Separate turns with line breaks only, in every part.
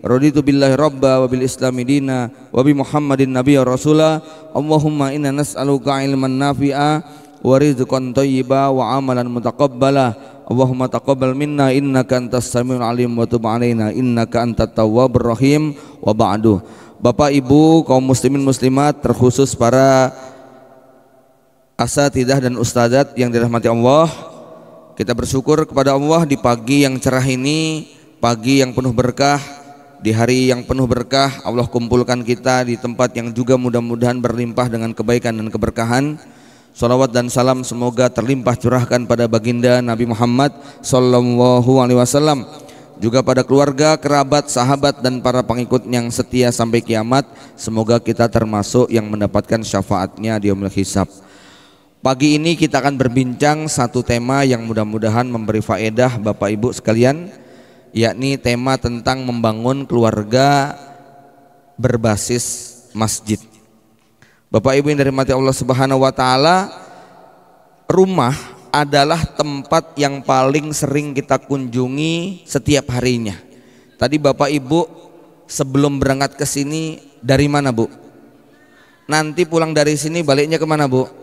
raditu billahi rabba wa bil islami dina wa bi muhammadin nabiyya rasula Allahumma inna nas'aluka ilman nafi'a wa rizqan thayyiba wa amalan mutaqabbala Allahumma taqabbal minna innaka antas samiul alim wa tub alaina innaka antat tawwabur rahim wa ba'du Bapak Ibu kaum muslimin muslimat terkhusus para asatidah dan ustadzat yang dirahmati Allah kita bersyukur kepada Allah di pagi yang cerah ini, pagi yang penuh berkah, di hari yang penuh berkah, Allah kumpulkan kita di tempat yang juga mudah-mudahan berlimpah dengan kebaikan dan keberkahan. Salawat dan salam semoga terlimpah curahkan pada baginda Nabi Muhammad sallallahu alaihi wasallam juga pada keluarga, kerabat, sahabat dan para pengikut yang setia sampai kiamat. Semoga kita termasuk yang mendapatkan syafaatnya di Umil hisab. Pagi ini kita akan berbincang satu tema yang mudah-mudahan memberi faedah Bapak Ibu sekalian yakni tema tentang membangun keluarga berbasis masjid. Bapak Ibu yang dari mati Allah Subhanahu wa taala, rumah adalah tempat yang paling sering kita kunjungi setiap harinya. Tadi Bapak Ibu sebelum berangkat ke sini dari mana, Bu? Nanti pulang dari sini baliknya kemana, Bu?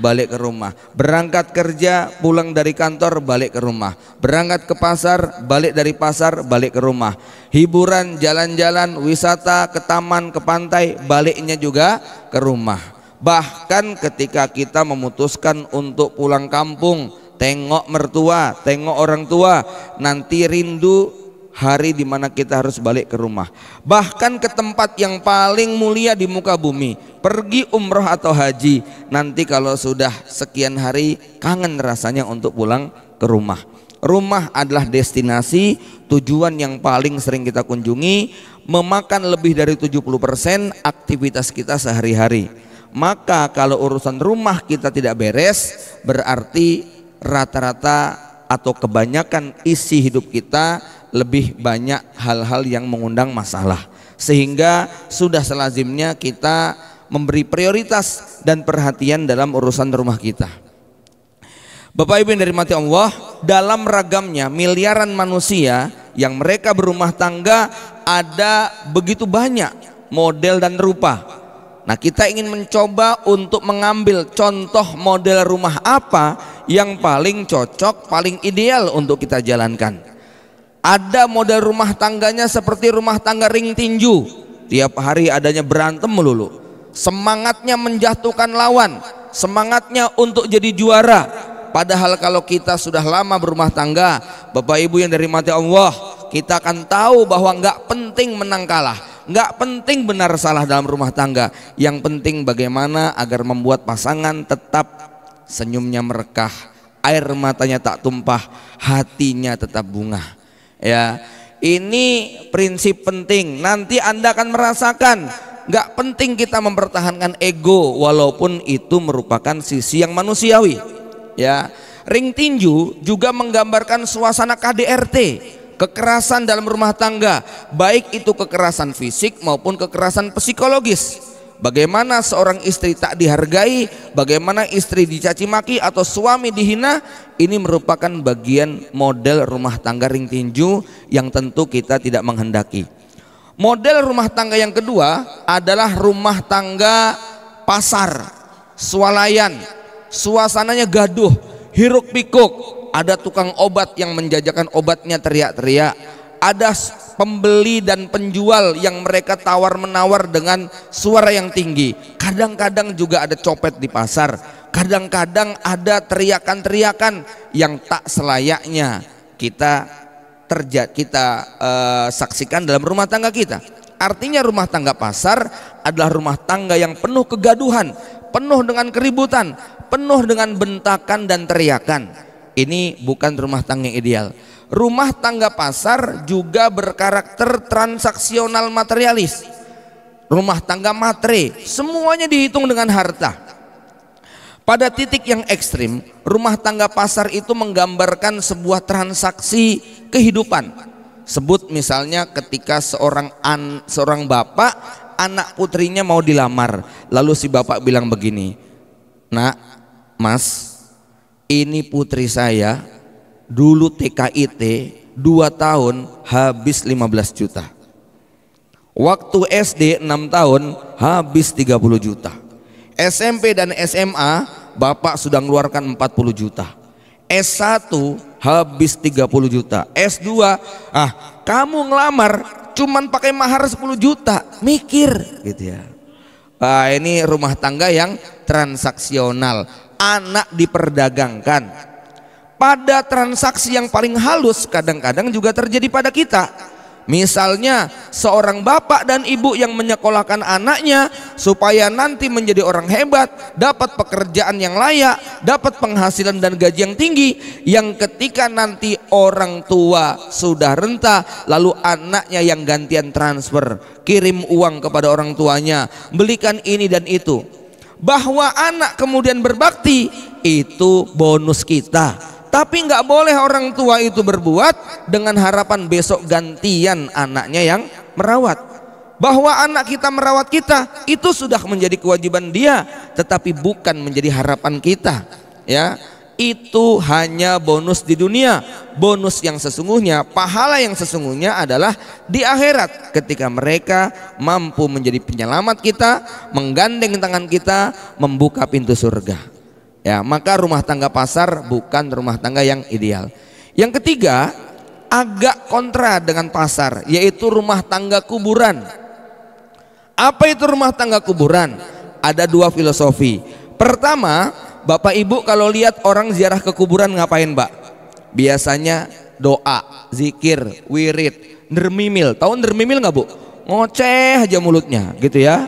balik ke rumah. Berangkat kerja, pulang dari kantor, balik ke rumah. Berangkat ke pasar, balik dari pasar, balik ke rumah. Hiburan, jalan-jalan, wisata, ke taman, ke pantai, baliknya juga ke rumah. Bahkan ketika kita memutuskan untuk pulang kampung, tengok mertua, tengok orang tua, nanti rindu hari dimana kita harus balik ke rumah bahkan ke tempat yang paling mulia di muka bumi pergi umroh atau haji nanti kalau sudah sekian hari kangen rasanya untuk pulang ke rumah rumah adalah destinasi tujuan yang paling sering kita kunjungi memakan lebih dari 70% aktivitas kita sehari-hari maka kalau urusan rumah kita tidak beres berarti rata-rata atau kebanyakan isi hidup kita lebih banyak hal-hal yang mengundang masalah sehingga sudah selazimnya kita memberi prioritas dan perhatian dalam urusan rumah kita. Bapak Ibu yang Mati Allah, dalam ragamnya miliaran manusia yang mereka berumah tangga ada begitu banyak model dan rupa. Nah, kita ingin mencoba untuk mengambil contoh model rumah apa yang paling cocok, paling ideal untuk kita jalankan. Ada model rumah tangganya seperti rumah tangga ring tinju. Tiap hari adanya berantem melulu semangatnya menjatuhkan lawan, semangatnya untuk jadi juara. Padahal kalau kita sudah lama berumah tangga, Bapak Ibu yang dari mati Allah, kita akan tahu bahwa nggak penting menang kalah nggak penting benar salah dalam rumah tangga yang penting bagaimana agar membuat pasangan tetap senyumnya merekah air matanya tak tumpah hatinya tetap bunga ya ini prinsip penting nanti anda akan merasakan nggak penting kita mempertahankan ego walaupun itu merupakan sisi yang manusiawi. Ya, ring tinju juga menggambarkan suasana KDRT, kekerasan dalam rumah tangga, baik itu kekerasan fisik maupun kekerasan psikologis. Bagaimana seorang istri tak dihargai, bagaimana istri dicaci maki atau suami dihina, ini merupakan bagian model rumah tangga ring tinju yang tentu kita tidak menghendaki. Model rumah tangga yang kedua adalah rumah tangga pasar, swalayan, suasananya gaduh, hiruk pikuk. Ada tukang obat yang menjajakan obatnya teriak-teriak. Ada pembeli dan penjual yang mereka tawar-menawar dengan suara yang tinggi. Kadang-kadang juga ada copet di pasar. Kadang-kadang ada teriakan-teriakan yang tak selayaknya. Kita terjadi kita uh, saksikan dalam rumah tangga kita. Artinya rumah tangga pasar adalah rumah tangga yang penuh kegaduhan, penuh dengan keributan, penuh dengan bentakan dan teriakan. Ini bukan rumah tangga yang ideal. Rumah tangga pasar juga berkarakter transaksional materialis. Rumah tangga materi semuanya dihitung dengan harta. Pada titik yang ekstrim, rumah tangga pasar itu menggambarkan sebuah transaksi kehidupan. Sebut misalnya ketika seorang an, seorang bapak anak putrinya mau dilamar, lalu si bapak bilang begini, "Nak, Mas, ini putri saya dulu TKIT dua tahun habis 15 juta. Waktu SD 6 tahun habis 30 juta." SMP dan SMA Bapak sudah mengeluarkan 40 juta. S1 habis 30 juta. S2 ah kamu ngelamar cuman pakai mahar 10 juta. Mikir gitu ya. Ah, ini rumah tangga yang transaksional. Anak diperdagangkan. Pada transaksi yang paling halus kadang-kadang juga terjadi pada kita. Misalnya seorang bapak dan ibu yang menyekolahkan anaknya supaya nanti menjadi orang hebat, dapat pekerjaan yang layak, dapat penghasilan dan gaji yang tinggi yang ketika nanti orang tua sudah renta lalu anaknya yang gantian transfer, kirim uang kepada orang tuanya, belikan ini dan itu. Bahwa anak kemudian berbakti itu bonus kita tapi nggak boleh orang tua itu berbuat dengan harapan besok gantian anaknya yang merawat. Bahwa anak kita merawat kita itu sudah menjadi kewajiban dia, tetapi bukan menjadi harapan kita. Ya, itu hanya bonus di dunia. Bonus yang sesungguhnya, pahala yang sesungguhnya adalah di akhirat ketika mereka mampu menjadi penyelamat kita, menggandeng tangan kita, membuka pintu surga. Ya, maka rumah tangga pasar bukan rumah tangga yang ideal. Yang ketiga, agak kontra dengan pasar, yaitu rumah tangga kuburan. Apa itu rumah tangga kuburan? Ada dua filosofi. Pertama, Bapak Ibu kalau lihat orang ziarah ke kuburan ngapain, Mbak? Biasanya doa, zikir, wirid, nermimil. Tahu nermimil nggak, Bu? Ngoceh aja mulutnya, gitu ya.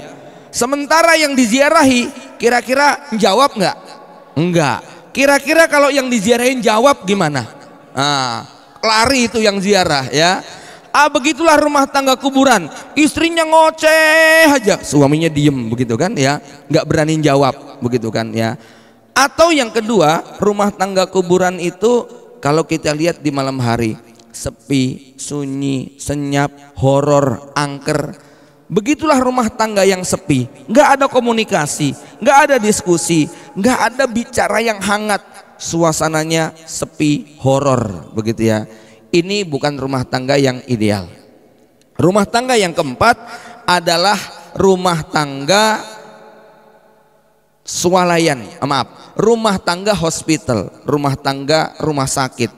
Sementara yang diziarahi kira-kira jawab nggak? Enggak. Kira-kira kalau yang diziarahin jawab gimana? Nah, lari itu yang ziarah ya. Ah begitulah rumah tangga kuburan. Istrinya ngoceh aja, suaminya diem begitu kan ya, Enggak berani jawab begitu kan ya. Atau yang kedua, rumah tangga kuburan itu kalau kita lihat di malam hari sepi, sunyi, senyap, horor, angker. Begitulah rumah tangga yang sepi, nggak ada komunikasi, nggak ada diskusi, nggak ada bicara yang hangat, suasananya sepi, horor, begitu ya. Ini bukan rumah tangga yang ideal. Rumah tangga yang keempat adalah rumah tangga swalayan, ah, maaf, rumah tangga hospital, rumah tangga rumah sakit.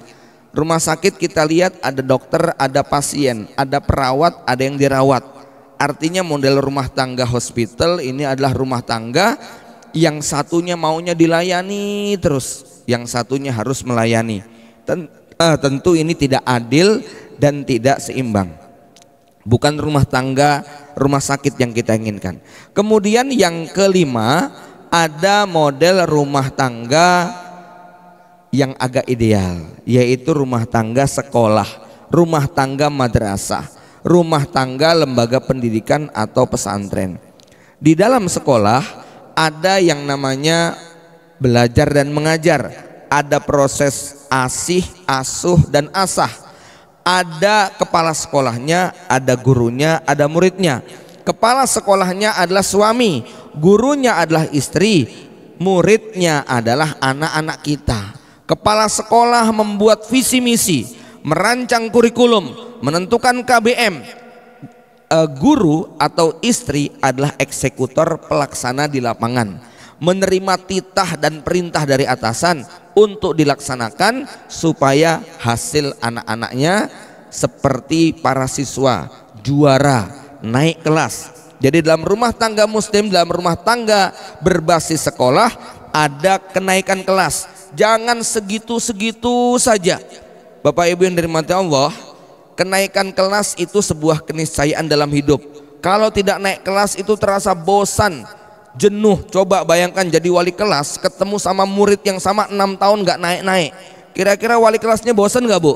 Rumah sakit kita lihat ada dokter, ada pasien, ada perawat, ada yang dirawat Artinya model rumah tangga hospital ini adalah rumah tangga yang satunya maunya dilayani terus, yang satunya harus melayani. Ten, uh, tentu ini tidak adil dan tidak seimbang. Bukan rumah tangga, rumah sakit yang kita inginkan. Kemudian yang kelima ada model rumah tangga yang agak ideal, yaitu rumah tangga sekolah, rumah tangga madrasah rumah tangga, lembaga pendidikan atau pesantren. Di dalam sekolah ada yang namanya belajar dan mengajar. Ada proses asih, asuh dan asah. Ada kepala sekolahnya, ada gurunya, ada muridnya. Kepala sekolahnya adalah suami, gurunya adalah istri, muridnya adalah anak-anak kita. Kepala sekolah membuat visi misi, merancang kurikulum, menentukan KBM. Eh, guru atau istri adalah eksekutor pelaksana di lapangan, menerima titah dan perintah dari atasan untuk dilaksanakan supaya hasil anak-anaknya seperti para siswa juara naik kelas. Jadi dalam rumah tangga muslim, dalam rumah tangga berbasis sekolah ada kenaikan kelas. Jangan segitu-segitu saja Bapak Ibu yang dari mati Allah, kenaikan kelas itu sebuah keniscayaan dalam hidup. Kalau tidak naik kelas itu terasa bosan, jenuh. Coba bayangkan jadi wali kelas ketemu sama murid yang sama enam tahun nggak naik-naik. Kira-kira wali kelasnya bosan nggak bu?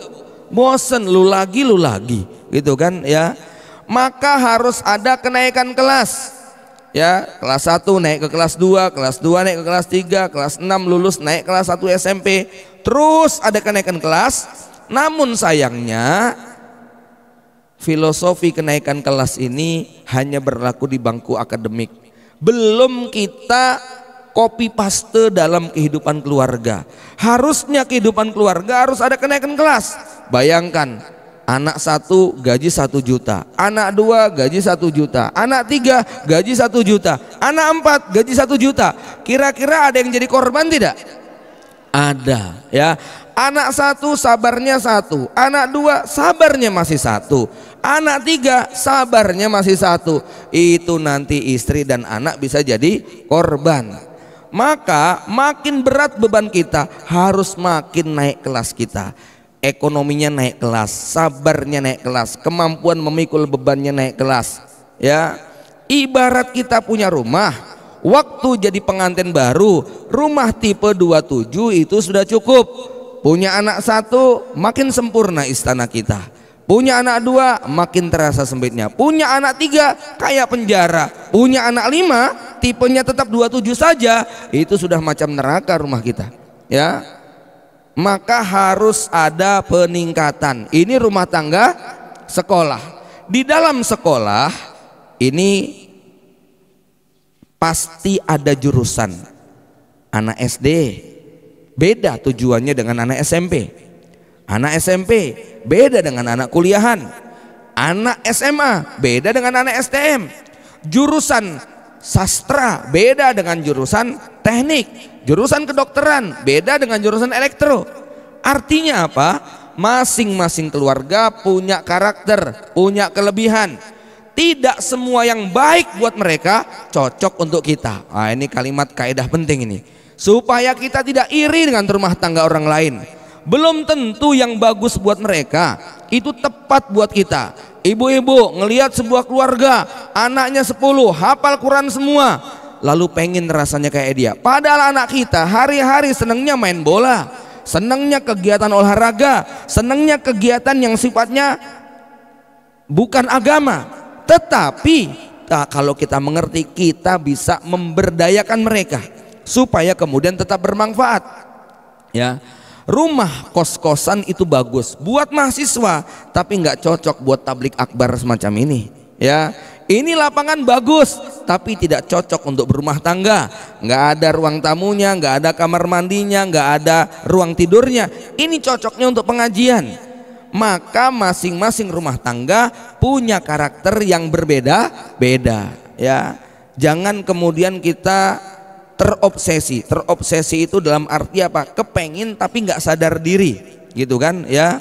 Bosan, lu lagi, lu lagi, gitu kan ya. Maka harus ada kenaikan kelas. Ya, kelas 1 naik ke kelas 2, kelas 2 naik ke kelas 3, kelas 6 lulus naik kelas 1 SMP. Terus ada kenaikan kelas, namun sayangnya filosofi kenaikan kelas ini hanya berlaku di bangku akademik. Belum kita copy paste dalam kehidupan keluarga. Harusnya kehidupan keluarga harus ada kenaikan kelas. Bayangkan anak satu gaji satu juta, anak dua gaji satu juta, anak tiga gaji satu juta, anak empat gaji satu juta. Kira-kira ada yang jadi korban tidak? ada ya anak satu sabarnya satu anak dua sabarnya masih satu anak tiga sabarnya masih satu itu nanti istri dan anak bisa jadi korban maka makin berat beban kita harus makin naik kelas kita ekonominya naik kelas sabarnya naik kelas kemampuan memikul bebannya naik kelas ya ibarat kita punya rumah Waktu jadi pengantin baru, rumah tipe 27 itu sudah cukup. Punya anak satu, makin sempurna istana kita. Punya anak dua, makin terasa sempitnya. Punya anak tiga, kayak penjara. Punya anak lima, tipenya tetap 27 saja. Itu sudah macam neraka rumah kita. Ya, maka harus ada peningkatan. Ini rumah tangga sekolah. Di dalam sekolah ini pasti ada jurusan anak SD beda tujuannya dengan anak SMP anak SMP beda dengan anak kuliahan anak SMA beda dengan anak STM jurusan sastra beda dengan jurusan teknik jurusan kedokteran beda dengan jurusan elektro artinya apa masing-masing keluarga punya karakter punya kelebihan tidak semua yang baik buat mereka cocok untuk kita. Nah, ini kalimat kaidah penting ini. Supaya kita tidak iri dengan rumah tangga orang lain. Belum tentu yang bagus buat mereka itu tepat buat kita. Ibu-ibu ngelihat sebuah keluarga, anaknya 10, hafal Quran semua, lalu pengen rasanya kayak dia. Padahal anak kita hari-hari senangnya main bola, senangnya kegiatan olahraga, senangnya kegiatan yang sifatnya bukan agama. Tetapi nah, kalau kita mengerti kita bisa memberdayakan mereka supaya kemudian tetap bermanfaat. Ya. Rumah kos-kosan itu bagus buat mahasiswa, tapi nggak cocok buat tablik akbar semacam ini. Ya, ini lapangan bagus, tapi tidak cocok untuk berumah tangga. Nggak ada ruang tamunya, nggak ada kamar mandinya, nggak ada ruang tidurnya. Ini cocoknya untuk pengajian maka masing-masing rumah tangga punya karakter yang berbeda-beda ya jangan kemudian kita terobsesi terobsesi itu dalam arti apa kepengin tapi nggak sadar diri gitu kan ya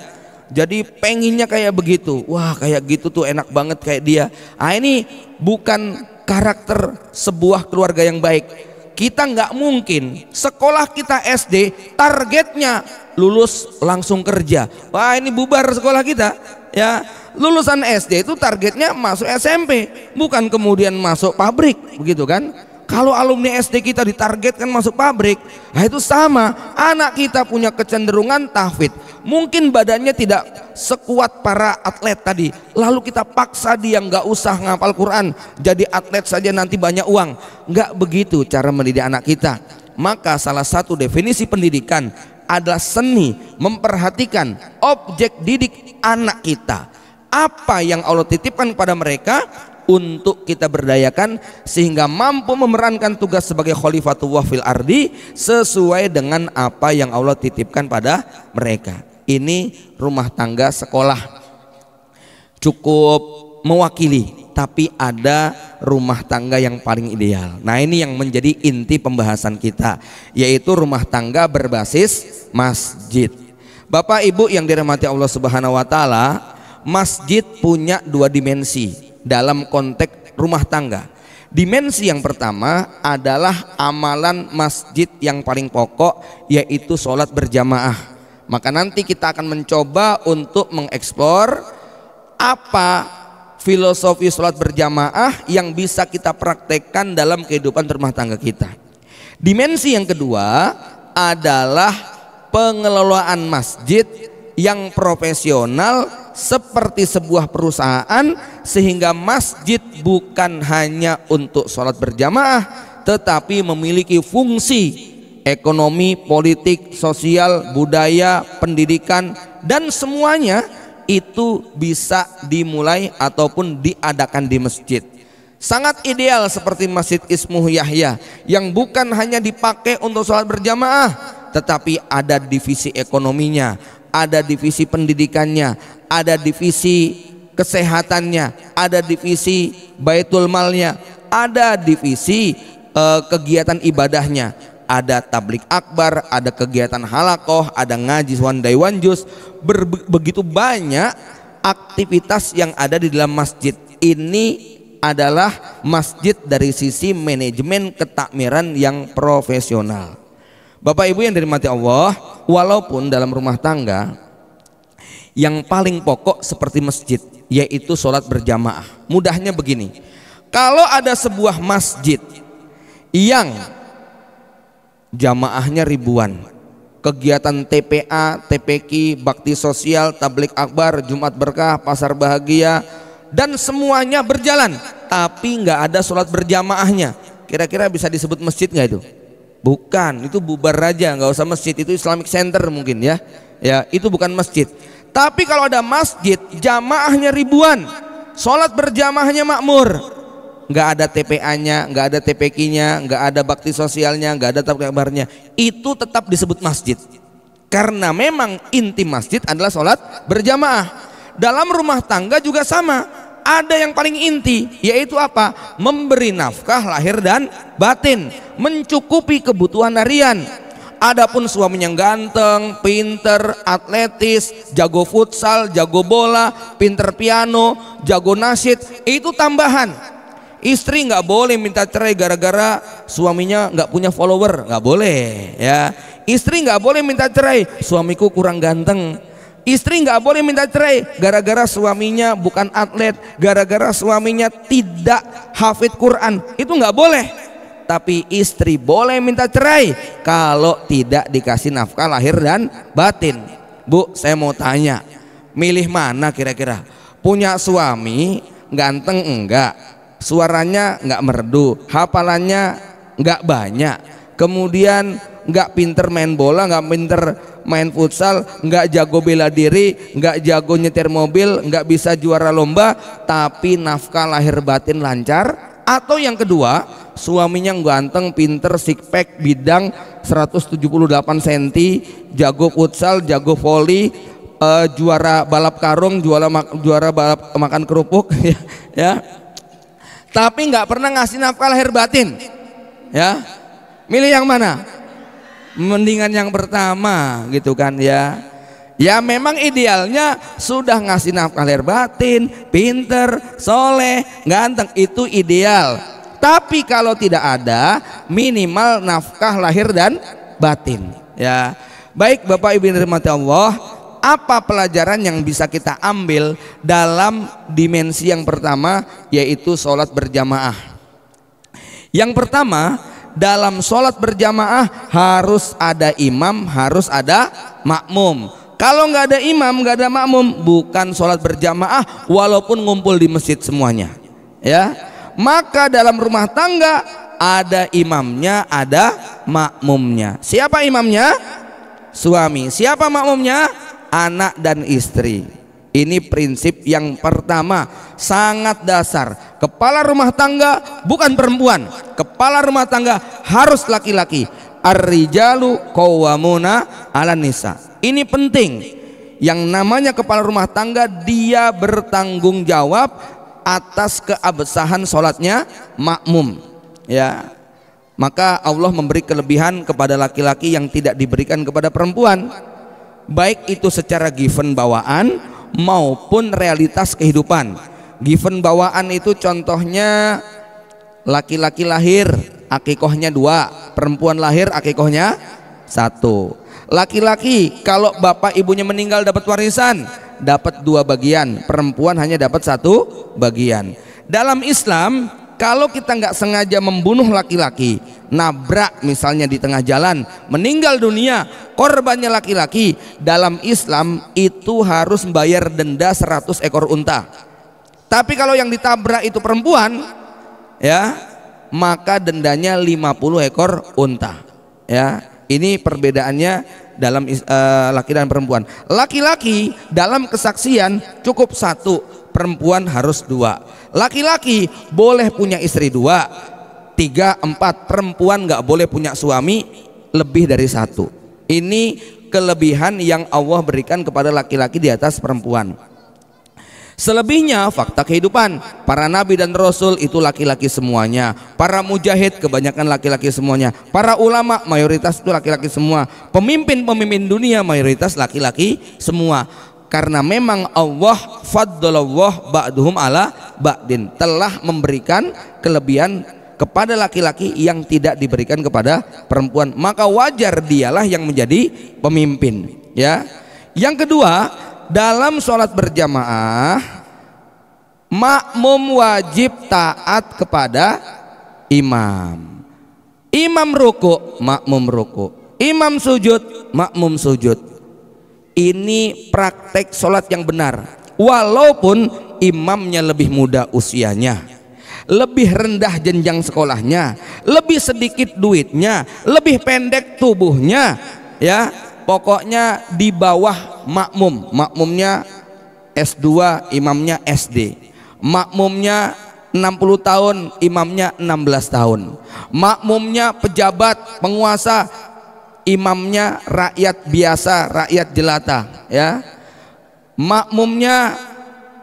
jadi penginnya kayak begitu wah kayak gitu tuh enak banget kayak dia ah ini bukan karakter sebuah keluarga yang baik kita nggak mungkin sekolah kita SD targetnya lulus langsung kerja wah ini bubar sekolah kita ya lulusan SD itu targetnya masuk SMP bukan kemudian masuk pabrik begitu kan kalau alumni SD kita ditargetkan masuk pabrik, nah itu sama. Anak kita punya kecenderungan tahfid. Mungkin badannya tidak sekuat para atlet tadi. Lalu kita paksa dia nggak usah ngapal Quran, jadi atlet saja nanti banyak uang. Nggak begitu cara mendidik anak kita. Maka salah satu definisi pendidikan adalah seni memperhatikan objek didik anak kita. Apa yang Allah titipkan pada mereka untuk kita berdayakan sehingga mampu memerankan tugas sebagai khalifatullah fil ardi sesuai dengan apa yang Allah titipkan pada mereka. Ini rumah tangga sekolah cukup mewakili tapi ada rumah tangga yang paling ideal. Nah, ini yang menjadi inti pembahasan kita yaitu rumah tangga berbasis masjid. Bapak Ibu yang dirahmati Allah Subhanahu wa taala, masjid punya dua dimensi dalam konteks rumah tangga. Dimensi yang pertama adalah amalan masjid yang paling pokok yaitu sholat berjamaah. Maka nanti kita akan mencoba untuk mengeksplor apa filosofi sholat berjamaah yang bisa kita praktekkan dalam kehidupan rumah tangga kita. Dimensi yang kedua adalah pengelolaan masjid yang profesional seperti sebuah perusahaan sehingga masjid bukan hanya untuk sholat berjamaah tetapi memiliki fungsi ekonomi, politik, sosial, budaya, pendidikan dan semuanya itu bisa dimulai ataupun diadakan di masjid. Sangat ideal seperti Masjid Ismuh Yahya yang bukan hanya dipakai untuk sholat berjamaah tetapi ada divisi ekonominya, ada divisi pendidikannya, ada divisi kesehatannya, ada divisi baitul malnya, ada divisi uh, kegiatan ibadahnya, ada tablik akbar, ada kegiatan halakoh, ada ngaji one day one juice, begitu banyak aktivitas yang ada di dalam masjid. Ini adalah masjid dari sisi manajemen ketakmiran yang profesional. Bapak Ibu yang dirahmati Allah, walaupun dalam rumah tangga yang paling pokok seperti masjid yaitu sholat berjamaah. Mudahnya begini, kalau ada sebuah masjid yang jamaahnya ribuan, kegiatan TPA, TPK, bakti sosial, tablik akbar, Jumat berkah, pasar bahagia, dan semuanya berjalan, tapi nggak ada sholat berjamaahnya. Kira-kira bisa disebut masjid nggak itu? Bukan, itu bubar raja, nggak usah masjid. Itu Islamic Center mungkin ya. Ya, itu bukan masjid. Tapi kalau ada masjid, jamaahnya ribuan. Sholat berjamaahnya makmur. Nggak ada TPA-nya, nggak ada TPK-nya, nggak ada bakti sosialnya, nggak ada tabrakbarnya, Itu tetap disebut masjid. Karena memang inti masjid adalah sholat berjamaah. Dalam rumah tangga juga sama ada yang paling inti yaitu apa memberi nafkah lahir dan batin mencukupi kebutuhan harian Adapun suaminya yang ganteng, pinter, atletis, jago futsal, jago bola, pinter piano, jago nasid, itu tambahan. Istri nggak boleh minta cerai gara-gara suaminya nggak punya follower, nggak boleh ya. Istri nggak boleh minta cerai, suamiku kurang ganteng, Istri nggak boleh minta cerai gara-gara suaminya bukan atlet, gara-gara suaminya tidak hafid Quran. Itu nggak boleh. Tapi istri boleh minta cerai kalau tidak dikasih nafkah lahir dan batin. Bu, saya mau tanya, milih mana kira-kira? Punya suami ganteng enggak, suaranya enggak merdu, hafalannya enggak banyak, kemudian nggak pinter main bola nggak pinter main futsal nggak jago bela diri nggak jago nyetir mobil nggak bisa juara lomba tapi nafkah lahir batin lancar atau yang kedua suaminya ganteng pinter six pack bidang 178 cm jago futsal jago volley uh, juara balap karung juara ma juara balap makan kerupuk ya, ya tapi nggak pernah ngasih nafkah lahir batin ya milih yang mana mendingan yang pertama gitu kan ya Ya memang idealnya sudah ngasih nafkah lahir batin, pinter, soleh, ganteng itu ideal. Tapi kalau tidak ada minimal nafkah lahir dan batin. Ya baik Bapak Ibu dirahmati Allah. Apa pelajaran yang bisa kita ambil dalam dimensi yang pertama yaitu sholat berjamaah. Yang pertama dalam sholat berjamaah harus ada imam, harus ada makmum. Kalau nggak ada imam, nggak ada makmum, bukan sholat berjamaah walaupun ngumpul di masjid semuanya. Ya, maka dalam rumah tangga ada imamnya, ada makmumnya. Siapa imamnya? Suami. Siapa makmumnya? Anak dan istri. Ini prinsip yang pertama, sangat dasar. Kepala rumah tangga bukan perempuan. Kepala rumah tangga harus laki-laki. arrijalu rijalu qawwamuna 'ala nisa. Ini penting. Yang namanya kepala rumah tangga dia bertanggung jawab atas keabsahan sholatnya makmum. Ya. Maka Allah memberi kelebihan kepada laki-laki yang tidak diberikan kepada perempuan. Baik itu secara given bawaan maupun realitas kehidupan. Given bawaan itu contohnya laki-laki lahir akikohnya dua, perempuan lahir akikohnya satu. Laki-laki kalau bapak ibunya meninggal dapat warisan, dapat dua bagian, perempuan hanya dapat satu bagian. Dalam Islam kalau kita nggak sengaja membunuh laki-laki nabrak misalnya di tengah jalan meninggal dunia korbannya laki-laki dalam Islam itu harus bayar denda 100 ekor unta tapi kalau yang ditabrak itu perempuan ya maka dendanya 50 ekor unta ya ini perbedaannya dalam uh, laki dan perempuan. Laki-laki dalam kesaksian cukup satu, perempuan harus dua. Laki-laki boleh punya istri dua, tiga, empat. Perempuan nggak boleh punya suami lebih dari satu. Ini kelebihan yang Allah berikan kepada laki-laki di atas perempuan. Selebihnya fakta kehidupan Para nabi dan rasul itu laki-laki semuanya Para mujahid kebanyakan laki-laki semuanya Para ulama mayoritas itu laki-laki semua Pemimpin-pemimpin dunia mayoritas laki-laki semua karena memang Allah Allah ba'duhum ala ba'din telah memberikan kelebihan kepada laki-laki yang tidak diberikan kepada perempuan maka wajar dialah yang menjadi pemimpin ya yang kedua dalam sholat berjamaah makmum wajib taat kepada imam imam ruku makmum ruku imam sujud makmum sujud ini praktek sholat yang benar walaupun imamnya lebih muda usianya lebih rendah jenjang sekolahnya lebih sedikit duitnya lebih pendek tubuhnya ya pokoknya di bawah makmum makmumnya S2 imamnya SD makmumnya 60 tahun imamnya 16 tahun makmumnya pejabat penguasa imamnya rakyat biasa, rakyat jelata, ya. Makmumnya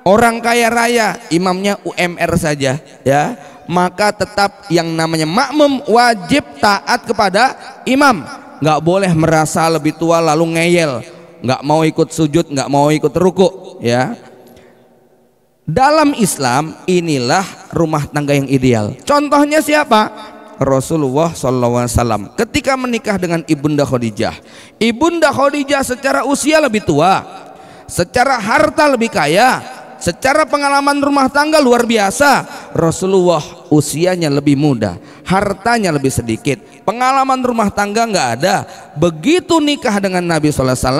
orang kaya raya, imamnya UMR saja, ya. Maka tetap yang namanya makmum wajib taat kepada imam. Nggak boleh merasa lebih tua lalu ngeyel, nggak mau ikut sujud, nggak mau ikut ruku, ya. Dalam Islam inilah rumah tangga yang ideal. Contohnya siapa? Rasulullah SAW ketika menikah dengan ibunda Khadijah ibunda Khadijah secara usia lebih tua secara harta lebih kaya secara pengalaman rumah tangga luar biasa Rasulullah usianya lebih muda hartanya lebih sedikit pengalaman rumah tangga nggak ada begitu nikah dengan Nabi SAW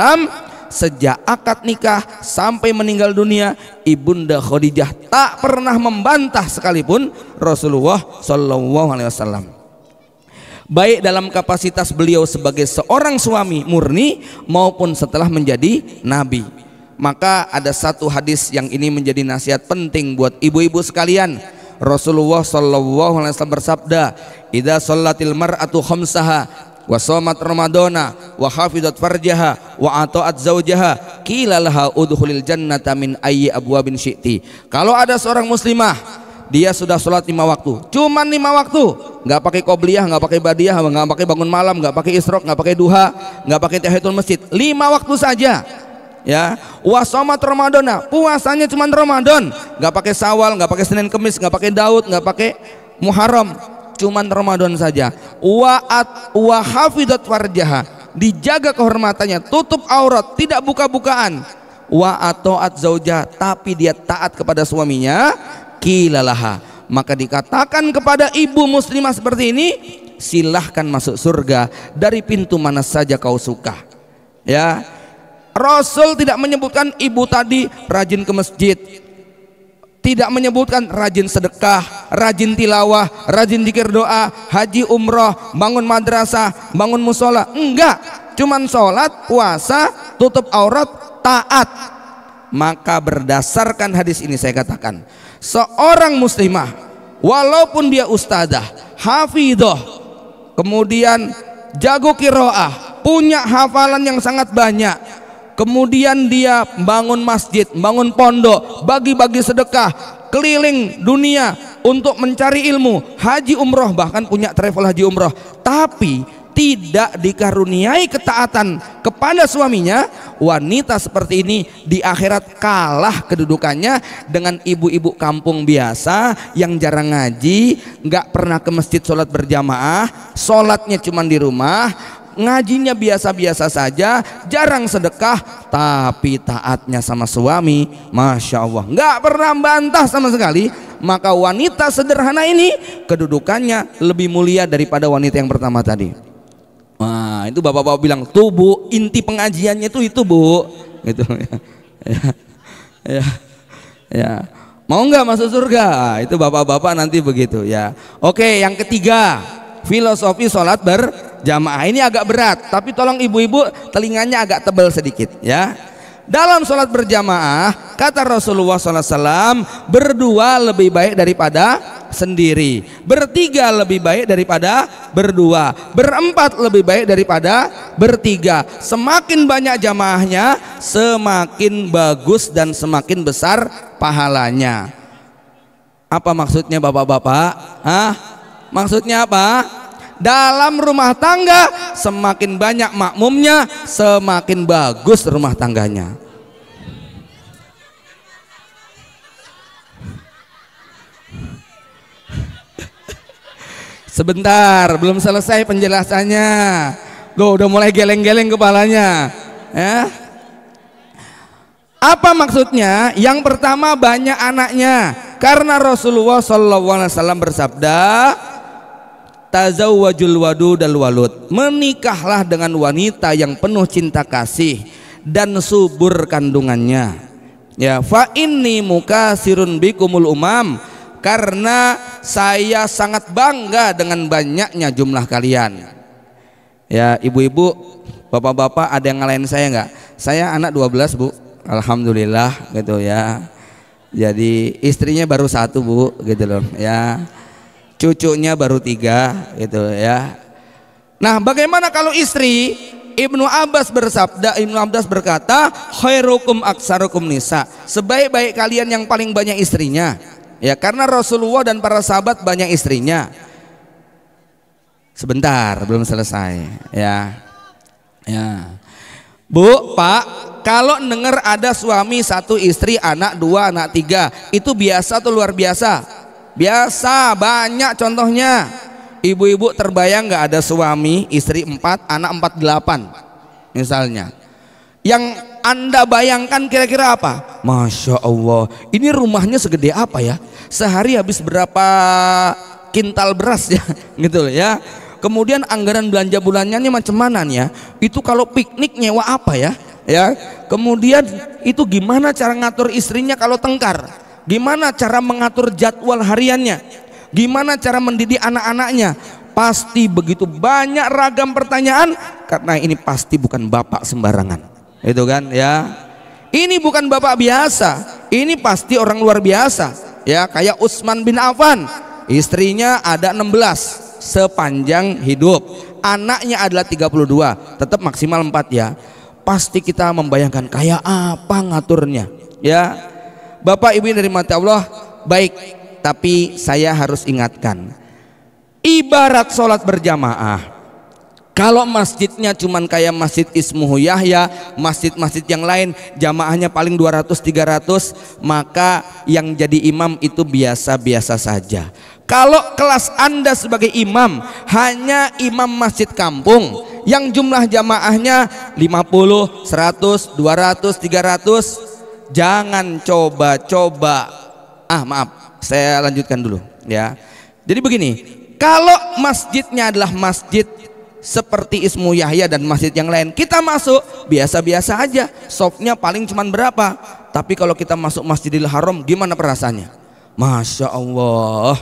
sejak akad nikah sampai meninggal dunia ibunda Khadijah tak pernah membantah sekalipun Rasulullah Shallallahu Alaihi Wasallam baik dalam kapasitas beliau sebagai seorang suami murni maupun setelah menjadi nabi maka ada satu hadis yang ini menjadi nasihat penting buat ibu-ibu sekalian Rasulullah Shallallahu Alaihi Wasallam bersabda Ida mar mar'atu khamsaha wa somat ramadona wa hafidat farjaha wa ato'at zaujaha qila laha udkhulil jannata min ayyi bin syi'ti kalau ada seorang muslimah dia sudah sholat lima waktu cuman lima waktu nggak pakai kobliyah nggak pakai badiah nggak pakai bangun malam nggak pakai isrok nggak pakai duha nggak pakai tahiyatul masjid lima waktu saja ya wasomat Ramadona. puasanya cuma Ramadan nggak pakai sawal nggak pakai Senin Kemis nggak pakai Daud nggak pakai Muharram cuman Ramadan saja waat wa hafidat warjaha dijaga kehormatannya tutup aurat tidak buka-bukaan wa atoat zauja tapi dia taat kepada suaminya kilalaha maka dikatakan kepada ibu muslimah seperti ini silahkan masuk surga dari pintu mana saja kau suka ya Rasul tidak menyebutkan ibu tadi rajin ke masjid tidak menyebutkan rajin sedekah, rajin tilawah, rajin dikir doa, haji umroh, bangun madrasah, bangun musola. Enggak, cuman sholat, puasa, tutup aurat, taat. Maka berdasarkan hadis ini saya katakan, seorang muslimah walaupun dia ustadah, hafidoh, kemudian jago kiroah, punya hafalan yang sangat banyak, kemudian dia bangun masjid, bangun pondok, bagi-bagi sedekah, keliling dunia untuk mencari ilmu, haji umroh bahkan punya travel haji umroh, tapi tidak dikaruniai ketaatan kepada suaminya, wanita seperti ini di akhirat kalah kedudukannya dengan ibu-ibu kampung biasa yang jarang ngaji, nggak pernah ke masjid sholat berjamaah, sholatnya cuma di rumah, ngajinya biasa-biasa saja, jarang sedekah, tapi taatnya sama suami, masya Allah, nggak pernah bantah sama sekali. Maka wanita sederhana ini kedudukannya lebih mulia daripada wanita yang pertama tadi. Wah, itu bapak-bapak bilang tuh bu, inti pengajiannya itu itu bu, gitu. ya, ya, ya. Mau nggak masuk surga? Ah, itu bapak-bapak nanti begitu ya. Oke, yang ketiga, filosofi sholat ber jamaah. Ini agak berat, tapi tolong ibu-ibu telinganya agak tebal sedikit ya. Dalam sholat berjamaah, kata Rasulullah SAW, berdua lebih baik daripada sendiri. Bertiga lebih baik daripada berdua. Berempat lebih baik daripada bertiga. Semakin banyak jamaahnya, semakin bagus dan semakin besar pahalanya. Apa maksudnya bapak-bapak? Hah? Maksudnya apa? dalam rumah tangga semakin banyak makmumnya semakin bagus rumah tangganya sebentar belum selesai penjelasannya Loh, udah mulai geleng-geleng kepalanya ya apa maksudnya? Yang pertama banyak anaknya. Karena Rasulullah Wasallam bersabda, tazawwajul wadu dal walud menikahlah dengan wanita yang penuh cinta kasih dan subur kandungannya ya fa inni mukasirun bikumul umam karena saya sangat bangga dengan banyaknya jumlah kalian ya ibu-ibu bapak-bapak ada yang ngalahin saya enggak saya anak 12 bu alhamdulillah gitu ya jadi istrinya baru satu bu gitu loh ya cucunya baru tiga gitu ya nah bagaimana kalau istri Ibnu Abbas bersabda Ibnu Abbas berkata khairukum aksarukum nisa sebaik-baik kalian yang paling banyak istrinya ya karena Rasulullah dan para sahabat banyak istrinya sebentar belum selesai ya ya Bu, Pak, kalau dengar ada suami satu istri, anak dua, anak tiga, itu biasa atau luar biasa? biasa banyak contohnya ibu-ibu terbayang nggak ada suami istri empat anak empat delapan misalnya yang anda bayangkan kira-kira apa Masya Allah ini rumahnya segede apa ya sehari habis berapa kintal beras ya gitu ya kemudian anggaran belanja bulannya ini macam mana nih ya itu kalau piknik nyewa apa ya ya kemudian itu gimana cara ngatur istrinya kalau tengkar Gimana cara mengatur jadwal hariannya? Gimana cara mendidik anak-anaknya? Pasti begitu banyak ragam pertanyaan karena ini pasti bukan bapak sembarangan. Itu kan ya. Ini bukan bapak biasa, ini pasti orang luar biasa. Ya, kayak Utsman bin Affan, istrinya ada 16 sepanjang hidup. Anaknya adalah 32, tetap maksimal 4 ya. Pasti kita membayangkan kayak apa ngaturnya, ya Bapak Ibu dari mata Allah baik, tapi saya harus ingatkan. Ibarat sholat berjamaah, kalau masjidnya cuman kayak masjid Ismuhu Yahya, masjid-masjid yang lain jamaahnya paling 200 300, maka yang jadi imam itu biasa-biasa saja. Kalau kelas Anda sebagai imam hanya imam masjid kampung yang jumlah jamaahnya 50, 100, 200, 300 jangan coba-coba. Ah, maaf. Saya lanjutkan dulu ya. Jadi begini, kalau masjidnya adalah masjid seperti Ismu Yahya dan masjid yang lain, kita masuk biasa-biasa aja. Softnya paling cuman berapa? Tapi kalau kita masuk Masjidil Haram, gimana perasaannya? Masya Allah,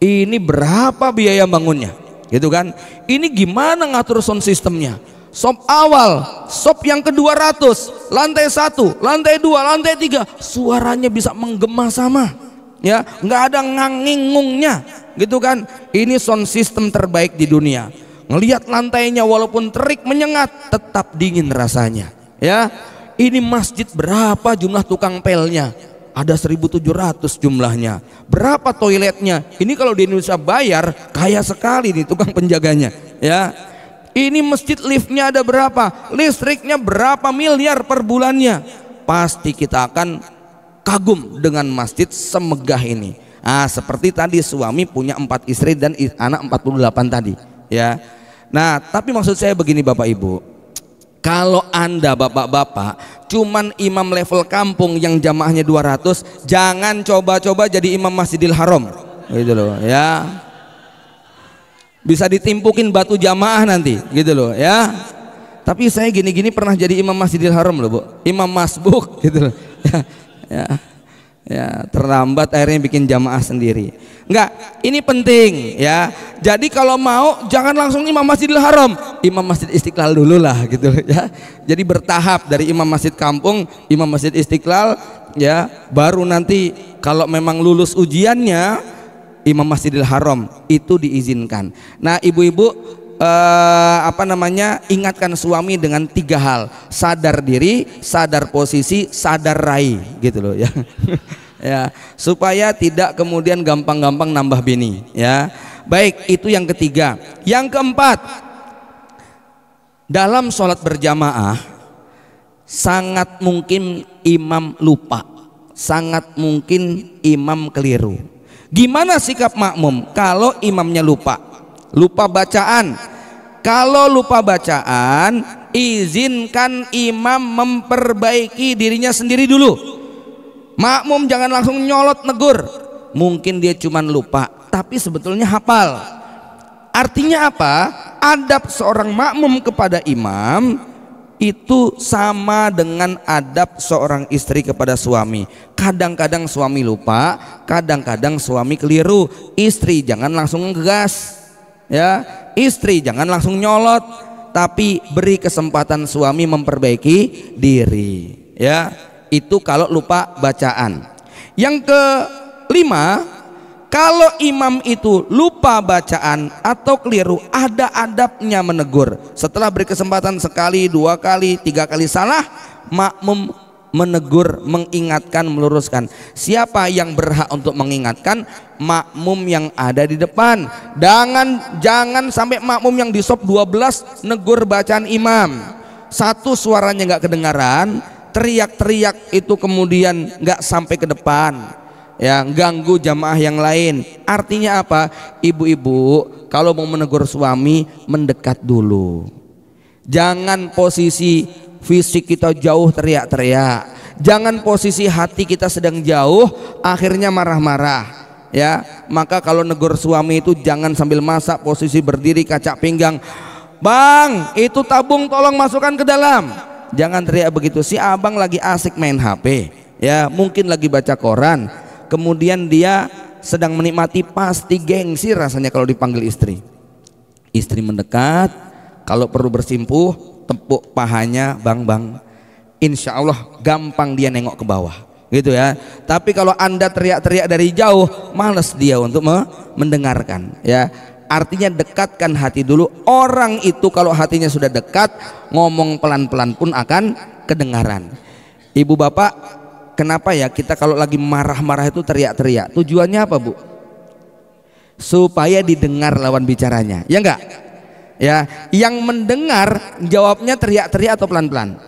ini berapa biaya bangunnya? Gitu kan? Ini gimana ngatur sound sistemnya? Sop awal, sop yang ke-200, lantai satu, lantai dua, lantai tiga, suaranya bisa menggema sama. Ya, nggak ada ngangingungnya, gitu kan? Ini sound system terbaik di dunia. Ngelihat lantainya walaupun terik menyengat, tetap dingin rasanya. Ya, ini masjid berapa jumlah tukang pelnya? ada 1700 jumlahnya. Berapa toiletnya? Ini kalau di Indonesia bayar kaya sekali nih tukang penjaganya, ya. Ini masjid liftnya ada berapa? Listriknya berapa miliar per bulannya? Pasti kita akan kagum dengan masjid semegah ini. Ah, seperti tadi suami punya empat istri dan anak 48 tadi, ya. Nah, tapi maksud saya begini Bapak Ibu. Kalau Anda bapak-bapak cuman imam level kampung yang jamaahnya 200, jangan coba-coba jadi imam Masjidil Haram. Gitu loh, ya bisa ditimpukin batu jamaah nanti gitu loh ya tapi saya gini-gini pernah jadi imam masjidil haram loh bu imam masbuk gitu loh ya, ya, ya terlambat akhirnya bikin jamaah sendiri enggak ini penting ya jadi kalau mau jangan langsung imam masjidil haram imam masjid istiqlal dulu lah gitu loh, ya jadi bertahap dari imam masjid kampung imam masjid istiqlal ya baru nanti kalau memang lulus ujiannya Imam Masjidil Haram itu diizinkan. Nah, ibu-ibu eh, apa namanya? ingatkan suami dengan tiga hal, sadar diri, sadar posisi, sadar rai gitu loh ya. ya, supaya tidak kemudian gampang-gampang nambah bini ya. Baik, itu yang ketiga. Yang keempat, dalam sholat berjamaah sangat mungkin imam lupa, sangat mungkin imam keliru Gimana sikap makmum kalau imamnya lupa? Lupa bacaan. Kalau lupa bacaan, izinkan imam memperbaiki dirinya sendiri dulu. Makmum jangan langsung nyolot negur. Mungkin dia cuma lupa, tapi sebetulnya hafal. Artinya apa? Adab seorang makmum kepada imam itu sama dengan adab seorang istri kepada suami. Kadang-kadang suami lupa, kadang-kadang suami keliru. Istri jangan langsung ngegas. Ya, istri jangan langsung nyolot, tapi beri kesempatan suami memperbaiki diri. Ya, itu kalau lupa bacaan. Yang kelima, kalau imam itu lupa bacaan atau keliru ada adabnya menegur setelah beri kesempatan sekali dua kali tiga kali salah makmum menegur mengingatkan meluruskan siapa yang berhak untuk mengingatkan makmum yang ada di depan jangan jangan sampai makmum yang di sop 12 negur bacaan imam satu suaranya nggak kedengaran teriak-teriak itu kemudian nggak sampai ke depan ya ganggu jamaah yang lain. Artinya apa? Ibu-ibu kalau mau menegur suami mendekat dulu. Jangan posisi fisik kita jauh teriak-teriak. Jangan posisi hati kita sedang jauh akhirnya marah-marah. Ya, maka kalau negur suami itu jangan sambil masak posisi berdiri kacak pinggang. Bang, itu tabung tolong masukkan ke dalam. Jangan teriak begitu. Si abang lagi asik main HP. Ya, mungkin lagi baca koran kemudian dia sedang menikmati pasti gengsi rasanya kalau dipanggil istri istri mendekat kalau perlu bersimpuh tepuk pahanya bang bang insya Allah gampang dia nengok ke bawah gitu ya tapi kalau anda teriak-teriak dari jauh males dia untuk mendengarkan ya artinya dekatkan hati dulu orang itu kalau hatinya sudah dekat ngomong pelan-pelan pun akan kedengaran ibu bapak kenapa ya kita kalau lagi marah-marah itu teriak-teriak? Tujuannya apa, Bu? Supaya didengar lawan bicaranya. Ya enggak? Ya, yang mendengar jawabnya teriak-teriak atau pelan-pelan.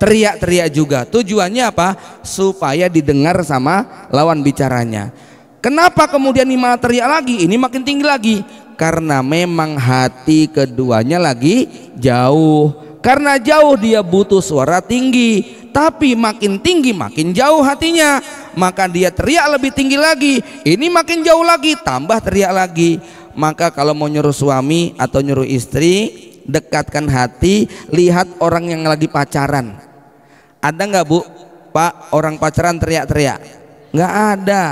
Teriak-teriak juga. Tujuannya apa? Supaya didengar sama lawan bicaranya. Kenapa kemudian ini malah teriak lagi? Ini makin tinggi lagi karena memang hati keduanya lagi jauh karena jauh dia butuh suara tinggi, tapi makin tinggi makin jauh hatinya. Maka dia teriak lebih tinggi lagi. Ini makin jauh lagi, tambah teriak lagi. Maka kalau mau nyuruh suami atau nyuruh istri, dekatkan hati, lihat orang yang lagi pacaran. Ada nggak bu, pak orang pacaran teriak-teriak? Nggak ada.